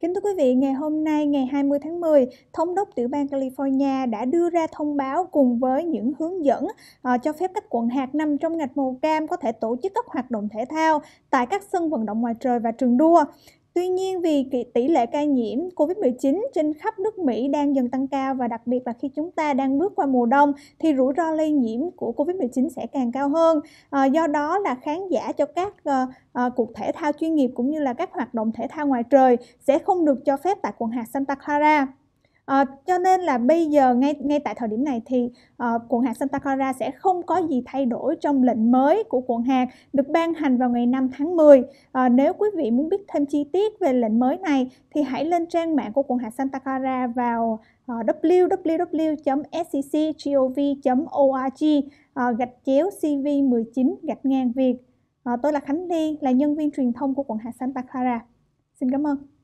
Kính thưa quý vị, ngày hôm nay ngày 20 tháng 10, Thống đốc tiểu bang California đã đưa ra thông báo cùng với những hướng dẫn uh, cho phép các quận hạt nằm trong ngạch màu cam có thể tổ chức các hoạt động thể thao tại các sân vận động ngoài trời và trường đua. Tuy nhiên vì tỷ lệ ca nhiễm COVID-19 trên khắp nước Mỹ đang dần tăng cao và đặc biệt là khi chúng ta đang bước qua mùa đông thì rủi ro lây nhiễm của COVID-19 sẽ càng cao hơn. À, do đó là khán giả cho các à, à, cuộc thể thao chuyên nghiệp cũng như là các hoạt động thể thao ngoài trời sẽ không được cho phép tại quần hạt Santa Clara à, cho nên là bây giờ ngay ngay tại thời điểm này thì à, quận hạt Santa Clara sẽ không có gì thay đổi trong lệnh mới của quận hạt được ban hành vào ngày 5 tháng 10 à, ờ, nếu quý vị muốn biết thêm chi tiết về lệnh mới này thì hãy lên trang mạng của quận hạt Santa Clara vào www sccgov org gạch chéo CV19 gạch ngang Việt. Tôi là Khánh Ly, là nhân viên truyền thông của quận hạt Santa Clara. Xin cảm ơn.